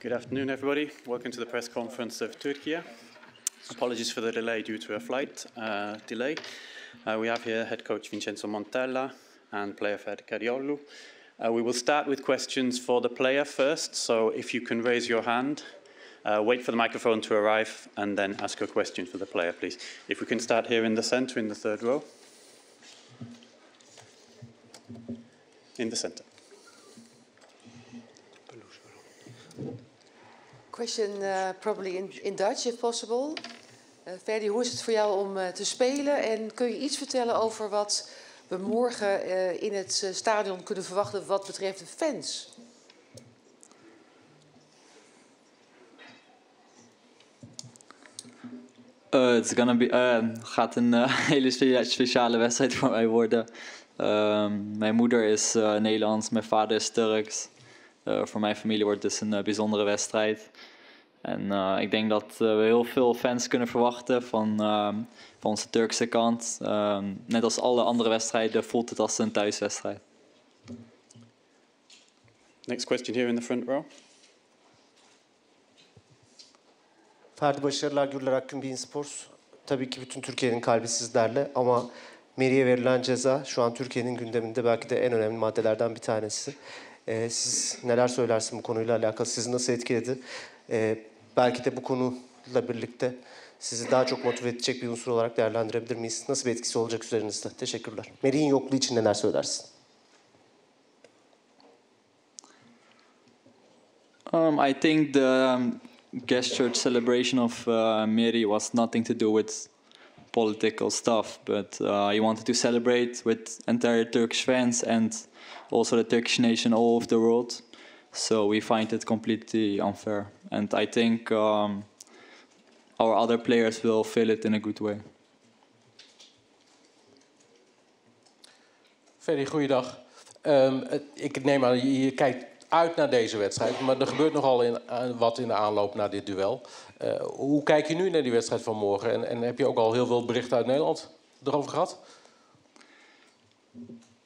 Good afternoon, everybody. Welcome to the press conference of Turkey. Apologies for the delay due to a flight uh, delay. Uh, we have here head coach Vincenzo Montella and player Fed Cariollu. Uh, we will start with questions for the player first, so if you can raise your hand, uh, wait for the microphone to arrive, and then ask a question for the player, please. If we can start here in the center, in the third row. In the center. question uh, probably in, in Dutch, if possible. Uh, Ferdi, hoe is het voor jou om uh, te spelen? En kun je iets vertellen over wat we morgen uh, in het stadion kunnen verwachten wat betreft de fans? Eh, it's gonna be, eh, gaat een eh, hele speciale wedstrijd voor mij worden. Ehm, mijn moeder is Nederlands, mijn vader is Turks. Eh, voor mijn familie wordt het dus een eh, bijzondere wedstrijd. En eh, ik denk dat we heel veel fans kunnen verwachten van, ehm, van onze Turkse kant. Ehm, net als alle andere wedstrijden voelt het als een thuiswedstrijd. Next question here in the front row. Ferdi Başarılar Gürler Hakkın Bein Sports. Tabii ki bütün Türkiye'nin kalbi sizlerle ama Meri'ye verilen ceza şu an Türkiye'nin gündeminde belki de en önemli maddelerden bir tanesi. E, siz neler söylersin bu konuyla alakalı? Sizi nasıl etkiledi? E, belki de bu konuyla birlikte sizi daha çok motive edecek bir unsur olarak değerlendirebilir miyiz? Nasıl bir etkisi olacak üzerinizde? Teşekkürler. Meri'nin yokluğu için neler söylersin? Um, I think the um, guest church celebration of uh, Mary was nothing to do with political stuff, but uh, I wanted to celebrate with entire Turkish fans and also the Turkish nation all over the world. So we find it completely unfair. And I think um, our other players will feel it in a good way. Ferry, goeiedag. Um, ik neem aan, je, kijkt uit naar deze wedstrijd, maar er gebeurt nogal in, eh, wat in de aanloop naar dit duel. Eh, hoe kijk je nu naar die wedstrijd van morgen? En, en heb je ook al heel veel berichten uit Nederland erover gehad?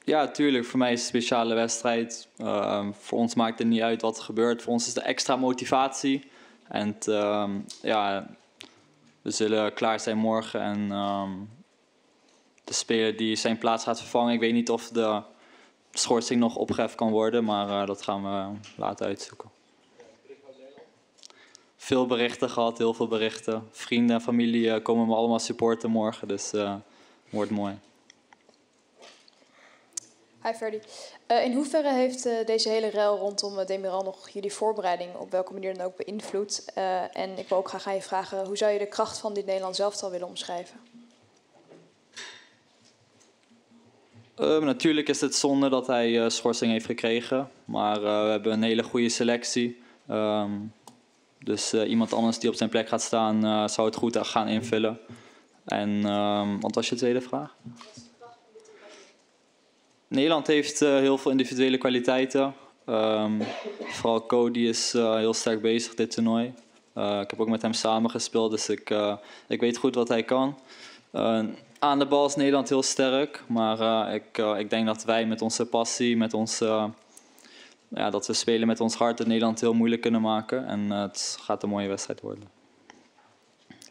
Ja, tuurlijk. Voor mij is het een speciale wedstrijd. Ehm, voor ons maakt het niet uit wat er gebeurt. Voor ons is de extra motivatie. En ehm, ja, we zullen klaar zijn morgen. En ehm, de speler die zijn plaats gaat vervangen. Ik weet niet of de schorsing nog opgeheft kan worden. Maar eh, dat gaan we later uitzoeken. Veel berichten gehad, heel veel berichten. Vrienden en familie eh, komen me allemaal supporten morgen. Dus eh, wordt mooi. Hi Ferdy. Eh, in hoeverre heeft eh, deze hele ruil rondom eh, Demiral nog jullie voorbereiding op welke manier dan ook beïnvloed? en ik wil ook graag aan je vragen, hoe zou je de kracht van dit zelf elftal willen omschrijven? Ehm, natuurlijk is het zonde dat hij schorsing heeft gekregen, maar we hebben een hele goede selectie. Ehm, dus iemand anders die op zijn plek gaat staan, zou het goed gaan invullen. En, ehm, wat was je tweede vraag? Nederland heeft eh, heel veel individuele kwaliteiten. Ehm, vooral Cody is eh, heel sterk bezig dit toernooi. Eh, ik heb ook met hem samengespeeld, dus ik, ik weet goed wat hij kan. aan de bal is Nederland heel sterk, maar ik, ik denk dat wij met onze passie, met onze, ja, dat we spelen met ons hart, het Nederland heel moeilijk kunnen maken. En het gaat een mooie wedstrijd worden.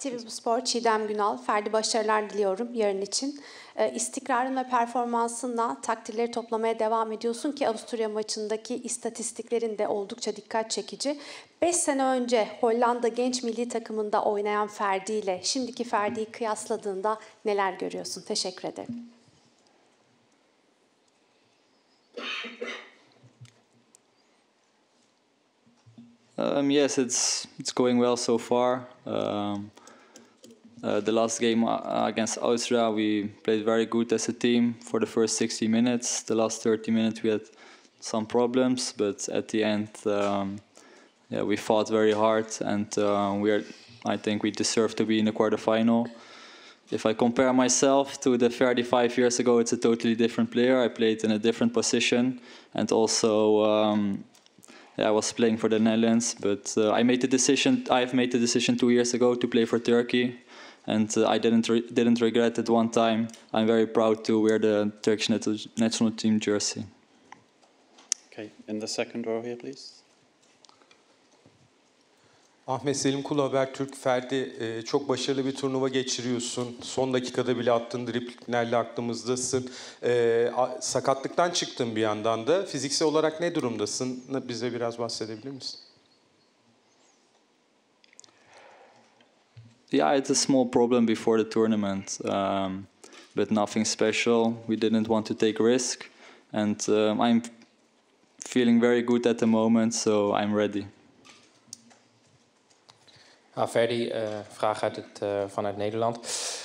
TV Spor Çiğdem Günal, Ferdi başarılar diliyorum yarın için. E, istikrarın ve performansınla takdirleri toplamaya devam ediyorsun ki Avusturya maçındaki istatistiklerin de oldukça dikkat çekici. 5 sene önce Hollanda genç milli takımında oynayan Ferdi ile şimdiki Ferdi'yi kıyasladığında neler görüyorsun? Teşekkür ederim. Um, yes, it's it's going well so far. Um, Uh, the last game uh, against Austria, we played very good as a team for the first 60 minutes. The last 30 minutes, we had some problems, but at the end, um, yeah, we fought very hard, and uh, we are. I think we deserve to be in the quarterfinal. If I compare myself to the 35 years ago, it's a totally different player. I played in a different position, and also. Um, yeah, I was playing for the Netherlands, but uh, I made the decision. I've made the decision two years ago to play for Turkey and uh, I didn't re didn't regret it one time. I'm very proud to wear the Turkish national team jersey. Okay, in the second row here, please. Ahmet Selim Kul Haber Türk Ferdi e, çok başarılı bir turnuva geçiriyorsun. Son dakikada bile attın, driplerle aklımızdasın. E, sakatlıktan çıktın bir yandan da. Fiziksel olarak ne durumdasın? Bize biraz bahsedebilir misin? yeah, it's a small problem before the tournament, um, but nothing special. We didn't want to take risk, and um, I'm feeling very good at the moment, so I'm ready. Ah, Verdi, eh, vraag uit het, eh, vanuit Nederland.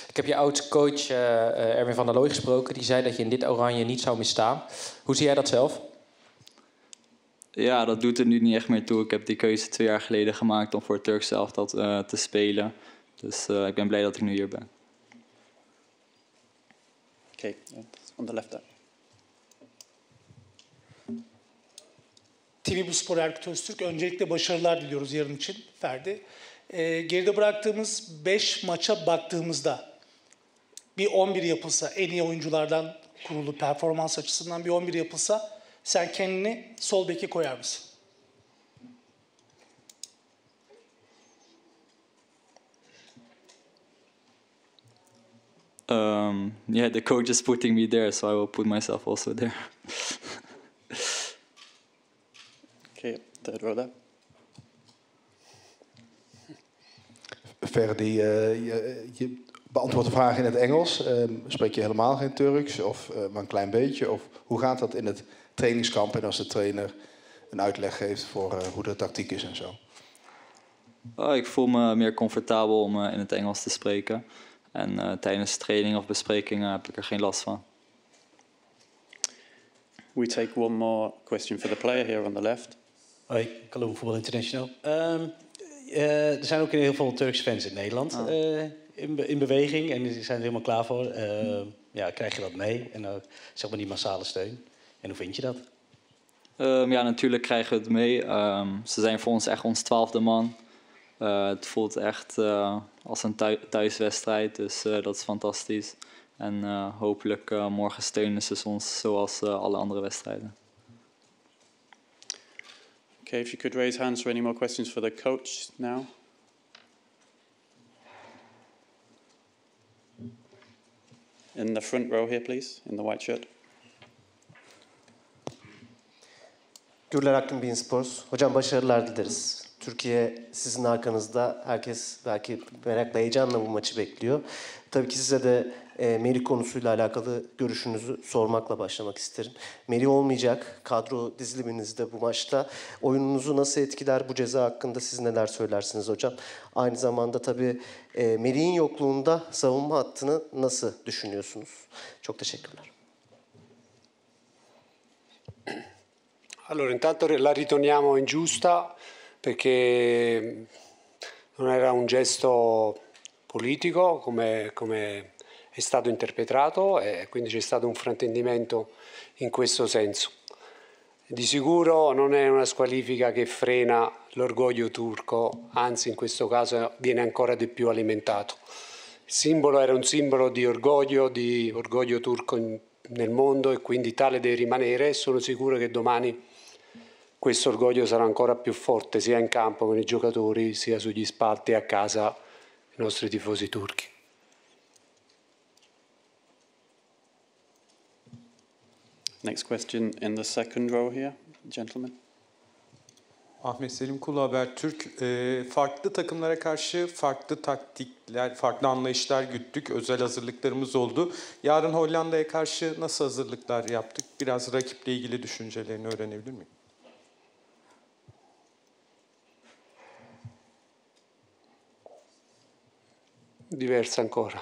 Ik heb je oud-coach eh, Erwin van der Looy gesproken. Die zei dat je in dit oranje niet zou misstaan. Hoe zie jij dat zelf? Ja, dat doet er nu niet echt meer toe. Ik heb die keuze twee jaar geleden gemaakt om voor zelf Turkse elftal te spelen. Dus eh, ik ben blij dat ik nu hier ben. Oké, okay. Eh, on the left there. TV Bu Spor Erkut Öztürk. Öncelikle başarılar diliyoruz yarın için Ferdi. E, geride bıraktığımız 5 maça baktığımızda bir 11 yapılsa, en iyi oyunculardan kurulu performans açısından bir 11 yapılsa sen kendini sol beke koyar mısın? um, yeah, the coach is putting me there, so I will put myself also there. okay, third row Ferdi, uh, je, je beantwoord de vraag in het Engels. Ehm, spreek je helemaal geen Turks of eh, maar een klein beetje? Of hoe gaat dat in het trainingskamp en als de trainer een uitleg geeft voor eh, hoe de tactiek is en zo? Ah, ik voel me meer comfortabel om in het Engels te spreken. En eh, tijdens training of besprekingen eh, heb ik er geen last van. We take one more question for the player here on the left. Hoi, Kalou Voetbal International. Ehm, eh, er zijn ook heel veel Turkse fans in Nederland ah. in, in, beweging en die zijn er helemaal klaar voor. Ehm, ja, krijg je dat mee? En zeg maar die massale steun. En hoe vind je dat? Ehm, ja, natuurlijk krijgen we het mee. ze zijn voor ons echt ons twaalfde man. Eh, het voelt echt eh, als een thuiswedstrijd, dus eh, dat is fantastisch. En hopelijk morgen steunen ze ons zoals alle andere wedstrijden. Okay, if you could raise hands for any more questions for the coach now. In the front row here, please, in the white shirt. Güller Akın sports. Hocam başarılar dileriz. Türkiye sizin arkanızda. Herkes belki merakla, heyecanla bu maçı bekliyor. Tabii ki size de e, Melih konusuyla alakalı görüşünüzü sormakla başlamak isterim. Melih olmayacak kadro diziliminizde bu maçta. Oyununuzu nasıl etkiler bu ceza hakkında siz neler söylersiniz hocam? Aynı zamanda tabii e, Melih'in yokluğunda savunma hattını nasıl düşünüyorsunuz? Çok teşekkürler. Allora, intanto la riteniamo ingiusta perché mm, non era un gesto politico come, come è stato interpretato e quindi c'è stato un fraintendimento in questo senso. Di sicuro non è una squalifica che frena l'orgoglio turco, anzi in questo caso viene ancora di più alimentato. Il simbolo era un simbolo di orgoglio, di orgoglio turco nel mondo e quindi tale deve rimanere e sono sicuro che domani questo orgoglio sarà ancora più forte sia in campo con i giocatori, sia sugli spalti a casa i nostri tifosi turchi. Next question in the second row here, gentlemen. Ahmet Selim Kulu Habertürk. E, ee, farklı takımlara karşı farklı taktikler, farklı anlayışlar güttük. Özel hazırlıklarımız oldu. Yarın Hollanda'ya karşı nasıl hazırlıklar yaptık? Biraz rakiple ilgili düşüncelerini öğrenebilir miyim? diversa ancora.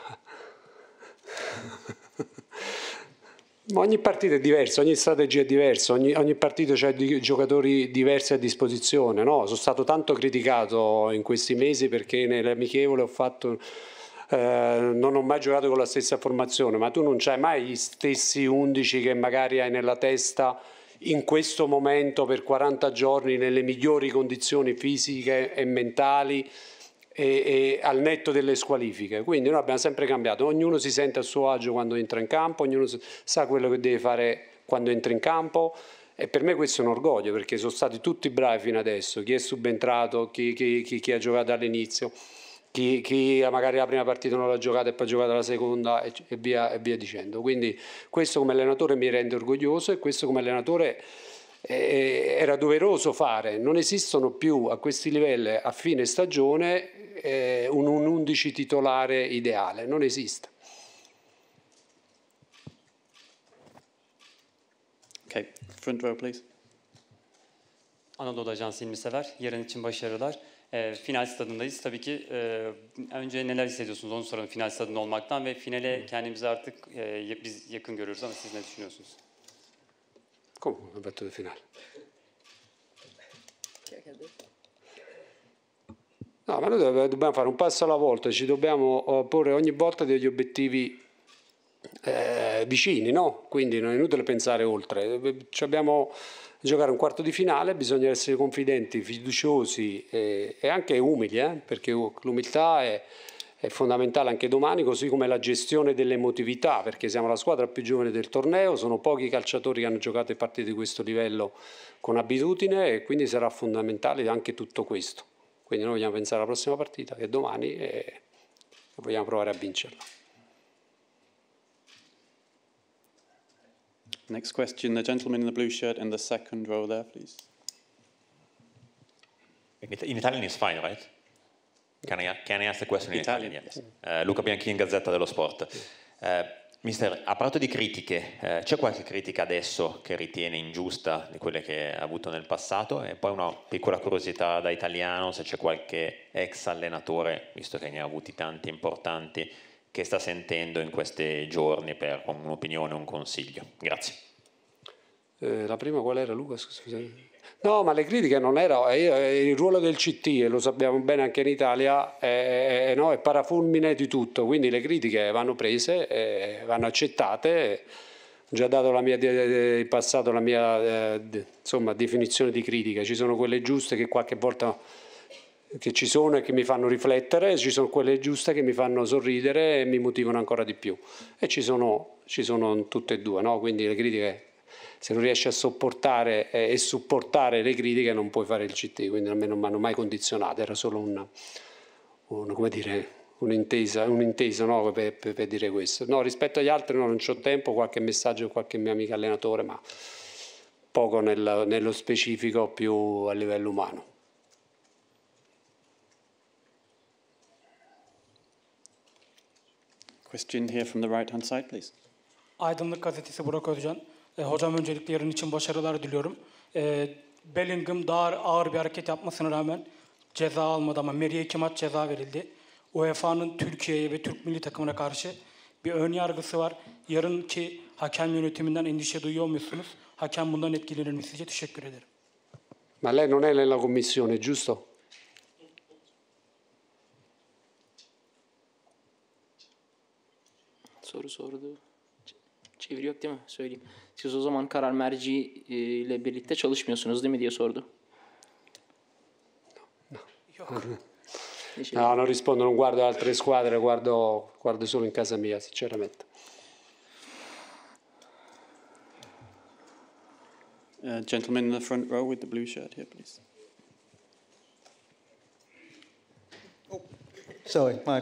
ogni partita è diversa, ogni strategia è diversa, ogni, ogni partita c'è di, giocatori diversi a disposizione. No? Sono stato tanto criticato in questi mesi perché nell'amichevole ho fatto... Eh, non ho mai giocato con la stessa formazione, ma tu non hai mai gli stessi 11 che magari hai nella testa in questo momento per 40 giorni nelle migliori condizioni fisiche e mentali e, e al netto delle squalifiche. Quindi noi abbiamo sempre cambiato, ognuno si sente a suo agio quando entra in campo, ognuno sa quello che deve fare quando entra in campo e per me questo è un orgoglio perché sono stati tutti bravi fino adesso, chi è subentrato, chi, chi, chi, chi ha giocato all'inizio, chi, chi, magari la prima partita non l'ha giocata e poi ha giocato la seconda e, e, via, e via dicendo. Quindi questo come allenatore mi rende orgoglioso e questo come allenatore eh, eh, era doveroso fare, non esistono più a questi livelli a fine stagione eh, un, un 11 titolare ideale, non esiste. Ok, front row please. Anadolu Ajansı İlmi Sever, yarın için başarılar. E, final stadındayız. Tabii ki e, önce neler hissediyorsunuz onu soralım final stadında olmaktan ve finale kendimizi artık e, biz yakın görüyoruz ama siz ne düşünüyorsunuz? Come? Ho battuto finale. No, ma noi dobbiamo fare un passo alla volta, ci dobbiamo eh, porre ogni volta degli obiettivi eh, vicini, no? Quindi non è inutile pensare oltre. Ci abbiamo giocare un quarto di finale, bisogna essere confidenti, fiduciosi e, eh, e anche umili, eh? perché l'umiltà è è fondamentale anche domani, così come la gestione dell'emotività, perché siamo la squadra più giovane del torneo, sono pochi i calciatori che hanno giocato partite di questo livello con abitudine e quindi sarà fondamentale anche tutto questo. Quindi noi vogliamo pensare alla prossima partita, che è domani, e vogliamo provare a vincerla. Next question, the gentleman in the blue shirt in the second row there, please. In Italian it's fine, right? Can I, can I ask the question eh, in Italian? Italian yes. Uh, Luca Bianchini, Gazzetta dello Sport. Uh, mister, ha parlato di critiche, uh, c'è qualche critica adesso che ritiene ingiusta di quelle che ha avuto nel passato? E poi una piccola curiosità da italiano, se c'è qualche ex allenatore, visto che ne ha avuti tanti importanti, che sta sentendo in questi giorni per un'opinione, un consiglio. Grazie. Eh, la prima qual era Luca? Scusate. No, ma le critiche non erano, eh, eh, il ruolo del CT, e lo sappiamo bene anche in Italia, è, è, no, è parafulmine di tutto, quindi le critiche vanno prese, eh, vanno accettate. Ho già dato mia, in passato la mia insomma, definizione di critica, ci sono quelle giuste che qualche volta che ci sono e che mi fanno riflettere, ci sono quelle giuste che mi fanno sorridere e mi motivano ancora di più. E ci sono, ci sono tutte e due, no? quindi le critiche se non riesci a sopportare eh, e supportare le critiche non puoi fare il CT, quindi a me non mi hanno mai condizionato, era solo una, una, come dire, un'intesa, un'intesa no, per, per, per, dire questo. No, rispetto agli altri no, non ho tempo, qualche messaggio, qualche mio amico allenatore, ma poco nel, nello specifico più a livello umano. Question here from the right hand side, please. Aydınlık Gazetesi Burak Özcan. E, hocam öncelikle yarın için başarılar diliyorum. E, Bellingham daha ağır bir hareket yapmasına rağmen ceza almadı ama Meri'ye iki maç ceza verildi. UEFA'nın Türkiye'ye ve Türk milli takımına karşı bir ön yargısı var. Yarınki hakem yönetiminden endişe duyuyor musunuz? Hakem bundan etkilenir mi sizce? Teşekkür ederim. Ma lei non è nella commissione, giusto? Soru sordu çeviri yok değil mi? Söyleyeyim. Siz o zaman karar merci e, ile birlikte çalışmıyorsunuz değil mi diye sordu. No. Yok. No, non rispondo, non guardo altre squadre, guardo, guardo solo in casa mia, sinceramente. Uh, gentleman in the front row with the blue shirt here, please. Oh, sorry, my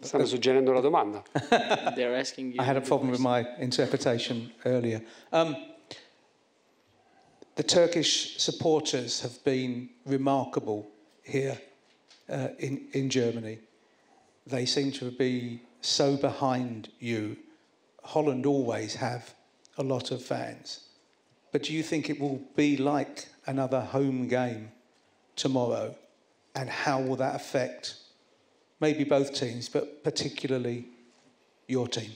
Stanno suggerendo la domanda. I had a problem with my interpretation earlier. Um, the Turkish supporters have been remarkable here uh, in, in Germany. They seem to be so behind you. Holland always have a lot of fans. But do you think it will be like another home game tomorrow? And how will that affect maybe both teams, but particularly your team?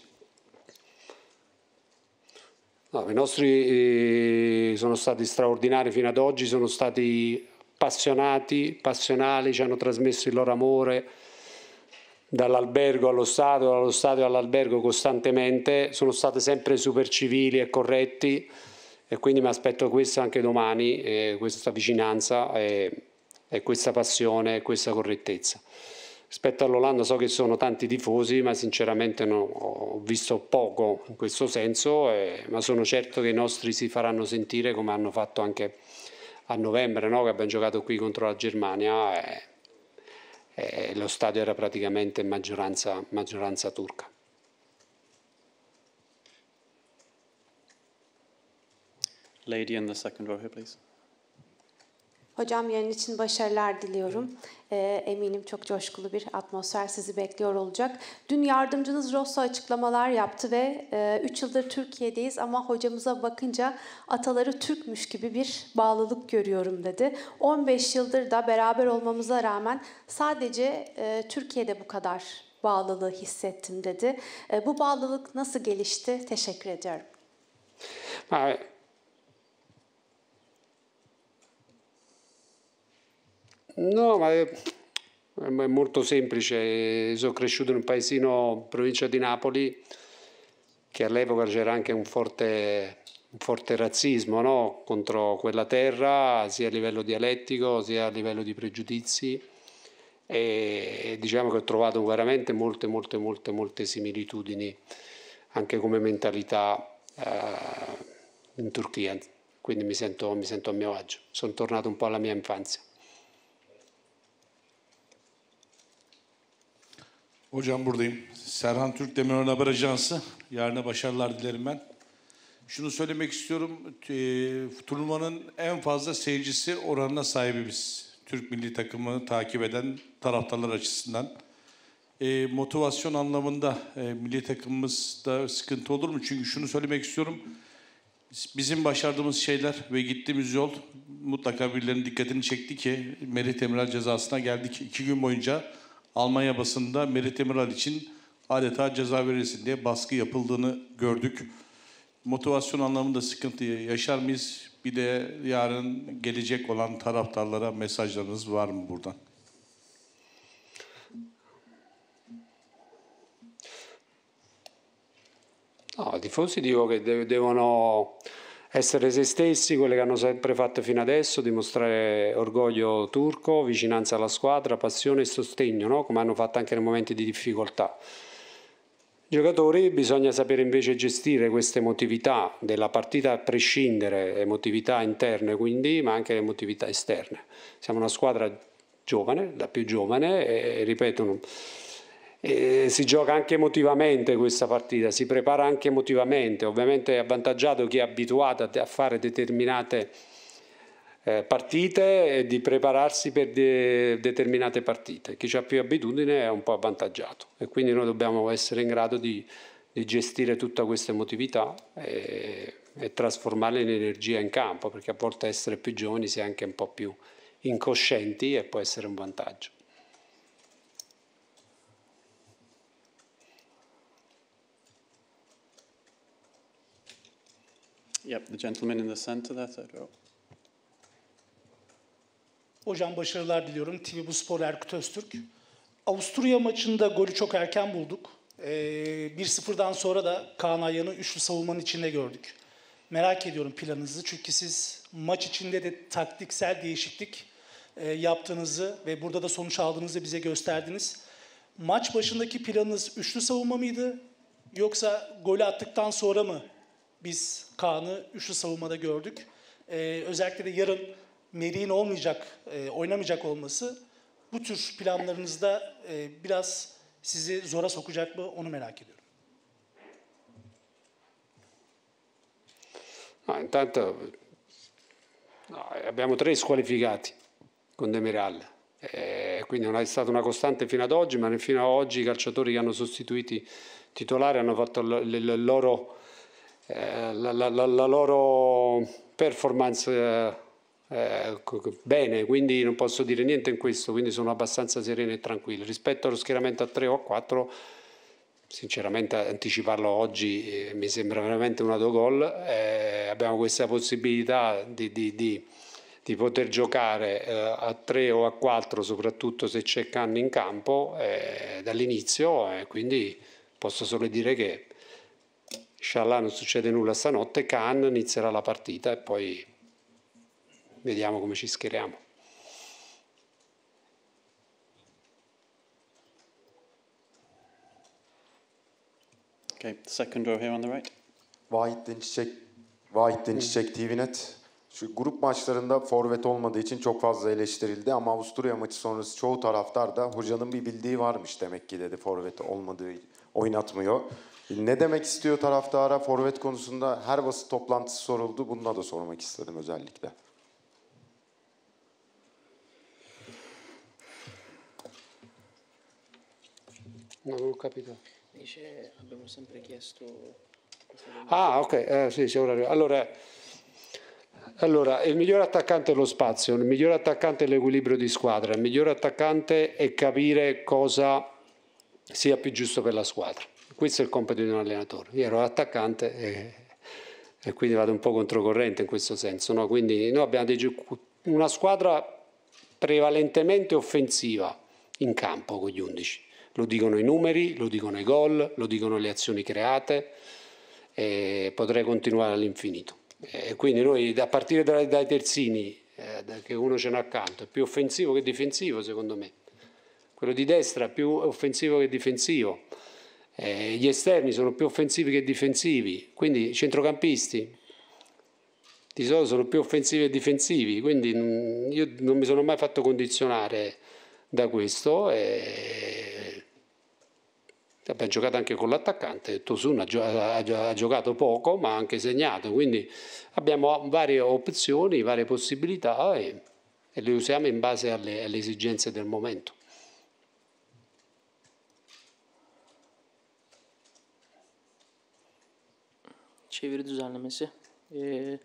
No, I nostri eh, sono stati straordinari fino ad oggi, sono stati appassionati, passionali, ci hanno trasmesso il loro amore dall'albergo allo stadio, dallo stadio all'albergo costantemente, sono stati sempre super civili e corretti e quindi mi aspetto questo anche domani, eh, questa vicinanza eh, e questa passione e questa correttezza. Rispetto all'Olanda so che ci sono tanti tifosi, ma sinceramente no, ho visto poco in questo senso, eh, ma sono certo che i nostri si faranno sentire come hanno fatto anche a novembre, no, che abbiamo giocato qui contro la Germania e, eh, e eh, lo stadio era praticamente maggioranza, maggioranza turca. Lady in the second row here, please. Hocam yayın için başarılar diliyorum. Evet. Ee, eminim çok coşkulu bir atmosfer sizi bekliyor olacak. Dün yardımcınız Rosso açıklamalar yaptı ve 3 e, yıldır Türkiye'deyiz ama hocamıza bakınca ataları Türkmüş gibi bir bağlılık görüyorum dedi. 15 yıldır da beraber olmamıza rağmen sadece e, Türkiye'de bu kadar bağlılığı hissettim dedi. E, bu bağlılık nasıl gelişti? Teşekkür ediyorum. Evet. No, ma è, è molto semplice. Sono cresciuto in un paesino, provincia di Napoli, che all'epoca c'era anche un forte, un forte razzismo no? contro quella terra, sia a livello dialettico sia a livello di pregiudizi. E diciamo che ho trovato veramente molte, molte, molte, molte similitudini anche come mentalità eh, in Turchia. Quindi mi sento, mi sento a mio agio. Sono tornato un po' alla mia infanzia. Hocam buradayım. Serhan Türk Demirören Haber Ajansı. Yarına başarılar dilerim ben. Şunu söylemek istiyorum. E, turnuvanın en fazla seyircisi oranına sahibiz. Türk milli takımını takip eden taraftarlar açısından. E, motivasyon anlamında e, milli takımımızda sıkıntı olur mu? Çünkü şunu söylemek istiyorum. Bizim başardığımız şeyler ve gittiğimiz yol mutlaka birilerinin dikkatini çekti ki Merih Demirel cezasına geldik. iki gün boyunca Almanya basında Merit Demiral için adeta ceza verilsin diye baskı yapıldığını gördük. Motivasyon anlamında sıkıntı yaşar mıyız? Bir de yarın gelecek olan taraftarlara mesajlarınız var mı buradan? No, ah, i tifosi di Juve devono essere se stessi, quelle che hanno sempre fatto fino adesso, dimostrare orgoglio turco, vicinanza alla squadra, passione e sostegno, no? come hanno fatto anche nei momenti di difficoltà. Giocatori bisogna sapere invece gestire questa emotività della partita a prescindere, emotività interne quindi, ma anche emotività esterne. Siamo una squadra giovane, la più giovane, e ripeto, eh, si gioca anche emotivamente questa partita, si prepara anche emotivamente, ovviamente è avvantaggiato chi è abituato a fare determinate eh, partite e di prepararsi per de determinate partite, chi ha più abitudine è un po' avvantaggiato e quindi noi dobbiamo essere in grado di, di gestire tutta questa emotività e, e trasformarla in energia in campo, perché a volte essere più giovani si è anche un po' più incoscienti e può essere un vantaggio. Yep, the gentleman in the center there, third row. Hocam başarılar diliyorum. TV Bu Spor Erkut Öztürk. Avusturya maçında golü çok erken bulduk. Ee, 1-0'dan sonra da Kaan Ayhan'ı üçlü savunmanın içinde gördük. Merak ediyorum planınızı çünkü siz maç içinde de taktiksel değişiklik e, yaptığınızı ve burada da sonuç aldığınızı bize gösterdiniz. Maç başındaki planınız üçlü savunma mıydı? Yoksa golü attıktan sonra mı biz Kaan'ı üçlü savunmada gördük. Ee, özellikle de yarın Meri'nin olmayacak, e, oynamayacak olması bu tür planlarınızda e, biraz sizi zora sokacak mı onu merak ediyorum. No, ah, intanto no, eh, abbiamo tre squalificati con Demiral, eh, quindi non è stata una costante fino ad oggi, ma fino ad oggi i calciatori che hanno sostituiti titolari hanno fatto il loro eh, la, la, la, loro performance eh, eh bene, quindi non posso dire niente in questo, quindi sono abbastanza sereno e tranquillo. Rispetto allo schieramento a 3 o a 4, sinceramente anticiparlo oggi eh, mi sembra veramente un autogol, eh, abbiamo questa possibilità di, di, di, di poter giocare eh, a 3 o a 4 soprattutto se c'è Canni in campo eh, dall'inizio quindi posso solo dire che Inshallah non succede nulla stanotte, Khan inizierà la partita e poi vediamo come ci schieriamo. Okay, second row here on the right. White, Dinçiçek, white, Dinçiçek TV Net. Şu grup maçlarında forvet olmadığı için çok fazla eleştirildi ama Avusturya maçı sonrası çoğu taraftar da hocanın bir bildiği varmış demek ki dedi forvet olmadığı oynatmıyor. Ne demek istiyor taraftara? Forvet konusunda her basın toplantısı soruldu. Bununla da sormak istedim özellikle. Non avevo capito. Dice, abbiamo sempre chiesto... Ah, ok, eh, sì, c'è un orario. Allora, allora, il miglior attaccante è lo spazio, il miglior attaccante è l'equilibrio di squadra, il miglior attaccante è capire cosa sia più giusto per la squadra. Questo è il compito di un allenatore. Io ero attaccante e, e quindi vado un po' controcorrente in questo senso. No? Quindi noi abbiamo una squadra prevalentemente offensiva in campo con gli 11. Lo dicono i numeri, lo dicono i gol, lo dicono le azioni create e potrei continuare all'infinito. E quindi noi a partire dai, dai terzini, eh, che uno ce n'ha accanto, è più offensivo che difensivo secondo me. Quello di destra è più offensivo che difensivo eh, gli esterni sono più offensivi che difensivi, quindi i centrocampisti di solito sono più offensivi che difensivi, quindi io non mi sono mai fatto condizionare da questo. E... Abbiamo giocato anche con l'attaccante, Tosun ha, giocato poco ma ha anche segnato, quindi abbiamo varie opzioni, varie possibilità e, e le usiamo in base alle, alle esigenze del momento. çeviri düzenlemesi. Ee,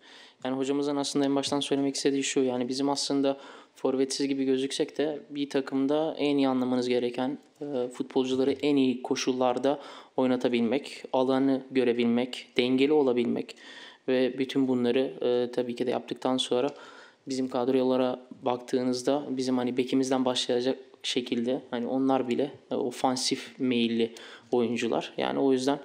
yani hocamızın aslında en baştan söylemek istediği şu yani bizim aslında forvetsiz gibi gözüksek de bir takımda en iyi anlamanız gereken e, futbolcuları en iyi koşullarda oynatabilmek, alanı görebilmek, dengeli olabilmek ve bütün bunları e, tabii ki de yaptıktan sonra bizim kadrolara baktığınızda bizim hani bekimizden başlayacak şekilde hani onlar bile e, ofansif meyilli oyuncular. Yani o yüzden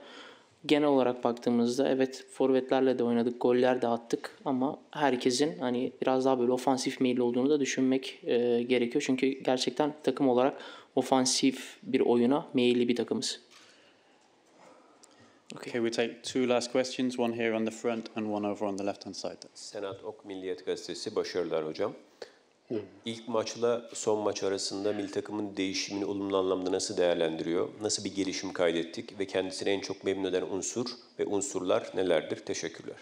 genel olarak baktığımızda evet forvetlerle de oynadık, goller de attık ama herkesin hani biraz daha böyle ofansif meyilli olduğunu da düşünmek e, gerekiyor. Çünkü gerçekten takım olarak ofansif bir oyuna meyilli bir takımız. Okay. okay, we take two last questions, one here on the front and one over on the left-hand side. Senat Ok Milliyet Gazetesi, başarılar hocam. İlk maçla son maç arasında milli takımın değişimini olumlu anlamda nasıl değerlendiriyor? Nasıl bir gelişim kaydettik ve kendisini en çok memnun eden unsur ve unsurlar nelerdir? Teşekkürler.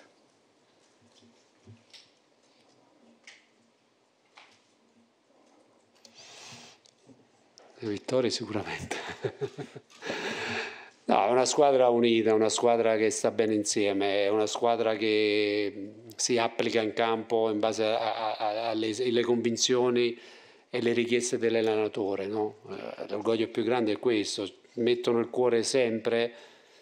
Le sicuramente. No, è una squadra unita, una squadra che sta bene insieme, è una squadra che si applica in campo in base alle convinzioni e le richieste dell'allenatore. No? Eh, l'orgoglio più grande è questo, mettono il cuore sempre,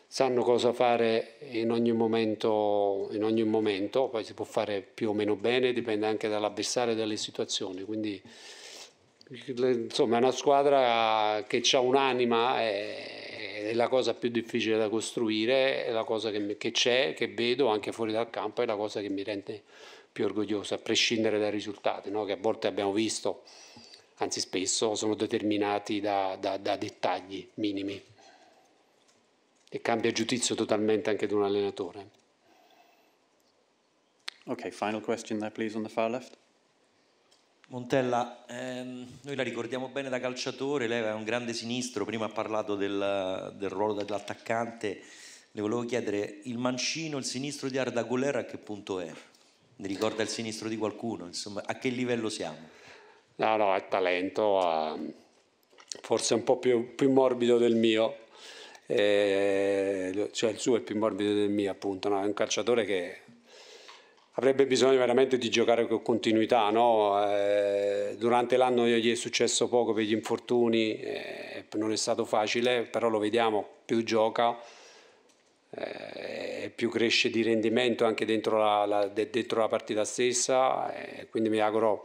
sanno cosa fare in ogni, momento, in ogni momento, poi si può fare più o meno bene, dipende anche dall'avversario e dalle situazioni. Quindi, insomma, è una squadra che ha un'anima. E è la cosa più difficile da costruire, è la cosa che, che c'è, che vedo anche fuori dal campo, è la cosa che mi rende più orgoglioso, a prescindere dai risultati, no? che a volte abbiamo visto, anzi spesso, sono determinati da, da, da dettagli minimi e cambia giudizio totalmente anche di un allenatore. Ok, final question there please on the far left. Montella, ehm, noi la ricordiamo bene da calciatore, lei è un grande sinistro, prima ha parlato del, del ruolo dell'attaccante, le volevo chiedere il mancino, il sinistro di Arda Guller a che punto è? Mi ricorda il sinistro di qualcuno, insomma, a che livello siamo? No, no, è talento, eh, forse un po' più, più morbido del mio, eh, cioè il suo è più morbido del mio appunto, no? è un calciatore che avrebbe bisogno veramente di giocare con continuità. No? Eh, durante l'anno gli è successo poco per gli infortuni, eh, non è stato facile, però lo vediamo, più gioca eh, e più cresce di rendimento anche dentro la, la, dentro la partita stessa, quindi mi auguro,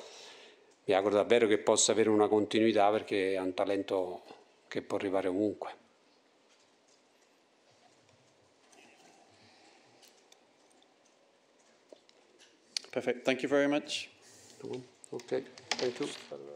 mi auguro davvero che possa avere una continuità perché è un talento che può arrivare ovunque. Perfect. Thank you very much. Okay. Thank you.